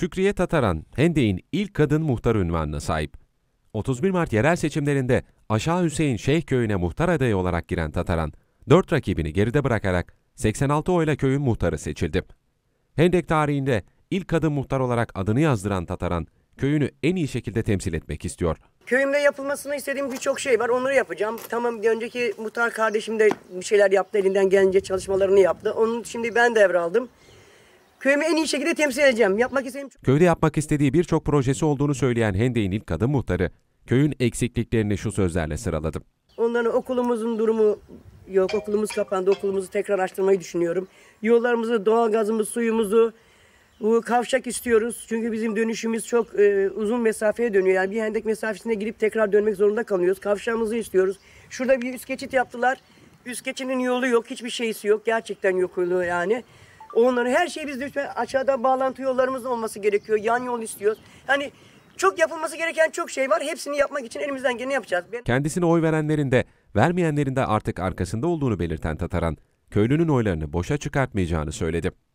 Şükriye Tataran, Hendek'in ilk kadın muhtar ünvanına sahip. 31 Mart yerel seçimlerinde Aşağı Hüseyin Şeyh köyüne muhtar adayı olarak giren Tataran, 4 rakibini geride bırakarak 86 oyla köyün muhtarı seçildi. Hendek tarihinde ilk kadın muhtar olarak adını yazdıran Tataran, köyünü en iyi şekilde temsil etmek istiyor. Köyümde yapılmasını istediğim birçok şey var. Onları yapacağım. Tamam önceki muhtar kardeşim de bir şeyler yaptı. Elinden gelince çalışmalarını yaptı. Onun şimdi ben devraldım köyümü en iyi şekilde temsil edeceğim. Yapmak istediğim çok... Köyde yapmak istediği birçok projesi olduğunu söyleyen Hendek'in ilk kadın muhtarı, köyün eksikliklerini şu sözlerle sıraladı. Onların okulumuzun durumu yok. Okulumuz kapandı. Okulumuzu tekrar açtırmayı düşünüyorum. Yollarımızı, doğalgazımız, suyumuzu, bu kavşak istiyoruz. Çünkü bizim dönüşümüz çok e, uzun mesafeye dönüyor. Yani bir hendek mesafesine girip tekrar dönmek zorunda kalıyoruz. Kavşağımızı istiyoruz. Şurada bir üst geçit yaptılar. Üst geçinin yolu yok. Hiçbir şeysi yok. Gerçekten yok yolu yani. Onların her şeyi biz düşme aşağıda bağlantı yollarımız olması gerekiyor. Yan yol istiyoruz. Hani çok yapılması gereken çok şey var. Hepsini yapmak için elimizden geleni yapacağız. Ben... Kendisine oy verenlerin de vermeyenlerin de artık arkasında olduğunu belirten Tataran, köylünün oylarını boşa çıkartmayacağını söyledi.